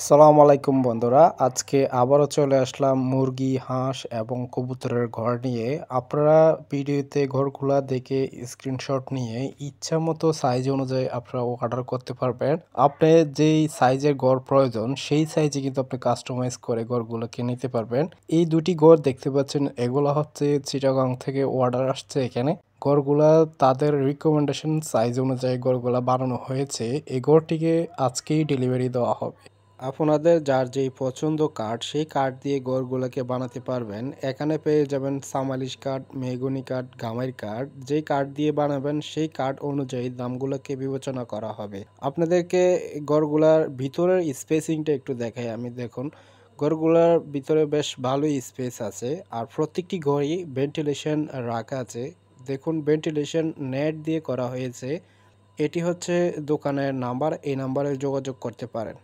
আসসালামু আলাইকুম বন্ধুরা আজকে আবারও চলে আসলাম মুরগি হাঁস এবং কবুতরের ঘর নিয়ে আপনারা ভিডিওতে ঘরগুলা দেখে স্ক্রিনশট নিয়ে ইচ্ছা মতো সাইজ অনুযায়ী আপনারা অর্ডার করতে পারবেন আপনি যেই সাইজের ঘর প্রয়োজন সেই সাইজে কিন্তু আপনি কাস্টমাইজ করে ঘরগুলোকে নিতে পারবেন এই দুটি ঘর দেখতে পাচ্ছেন এগুলো হচ্ছে চিটাগাং থেকে অর্ডার আসছে এখানে ঘরগুলা তাদের রিকমেন্ডেশন সাইজ অনুযায়ী ঘরগুলা বানানো হয়েছে এই ঘরটিকে আজকেই ডেলিভারি দেওয়া হবে আপনাদের যার যেই পছন্দ কার্ড সেই কার্ড দিয়ে গড়গুলোকে বানাতে পারবেন এখানে পেয়ে যাবেন সামালিশ কাঠ মেহগুনি কাঠ গামের কাঠ যেই কার্ড দিয়ে বানাবেন সেই কার্ড অনুযায়ী দামগুলোকে বিবেচনা করা হবে আপনাদেরকে গড়গুলার ভিতরের স্পেসিংটা একটু দেখাই আমি দেখুন ঘরগুলার ভিতরে বেশ ভালোই স্পেস আছে আর প্রত্যেকটি ঘরই ভেন্টিলেশন রাখা আছে দেখুন ভেন্টিলেশন নেট দিয়ে করা হয়েছে এটি হচ্ছে দোকানের নাম্বার এই নাম্বারে যোগাযোগ করতে পারেন